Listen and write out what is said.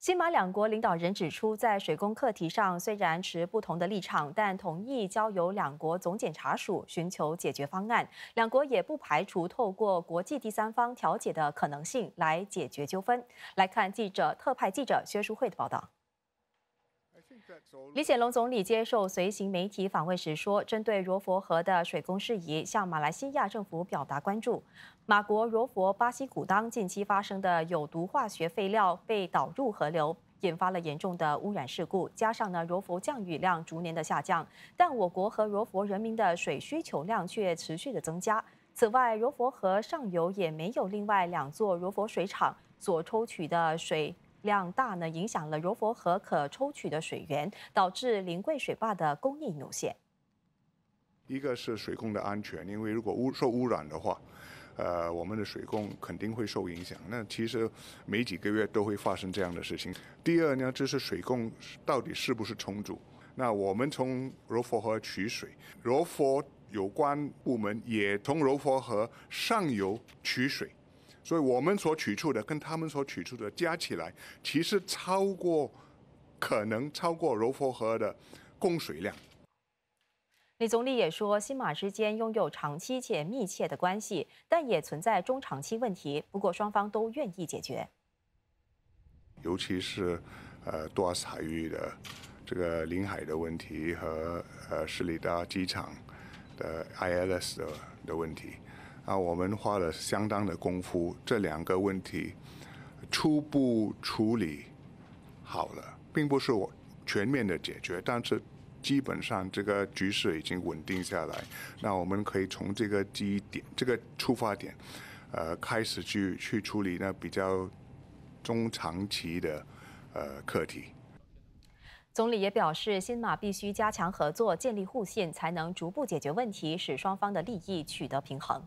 新马两国领导人指出，在水工课题上虽然持不同的立场，但同意交由两国总检察署寻求解决方案。两国也不排除透过国际第三方调解的可能性来解决纠纷。来看记者特派记者薛淑慧的报道。李显龙总理接受随行媒体访问时说：“针对罗佛河的水工事宜，向马来西亚政府表达关注。马国罗佛巴西古当近期发生的有毒化学废料被导入河流，引发了严重的污染事故。加上呢，罗佛降雨量逐年的下降，但我国和罗佛人民的水需求量却持续的增加。此外，罗佛河上游也没有另外两座罗佛水厂所抽取的水。”量大呢，影响了柔佛河可抽取的水源，导致临桂水坝的供应有限。一个是水供的安全，因为如果污受污染的话，呃，我们的水供肯定会受影响。那其实每几个月都会发生这样的事情。第二呢，就是水供到底是不是充足？那我们从柔佛河取水，柔佛有关部门也从柔佛河上游取水。所以我们所取出的跟他们所取出的加起来，其实超过可能超过柔佛河的供水量。李总理也说，新马之间拥有长期且密切的关系，但也存在中长期问题。不过双方都愿意解决。尤其是呃，多奥斯海域的这个领海的问题和呃，士里达机场的 ILS 的的问题。啊，我们花了相当的功夫，这两个问题初步处理好了，并不是我全面的解决，但是基本上这个局势已经稳定下来。那我们可以从这个基点、这个出发点，呃，开始去去处理那比较中长期的呃课题。总理也表示，新马必须加强合作，建立互信，才能逐步解决问题，使双方的利益取得平衡。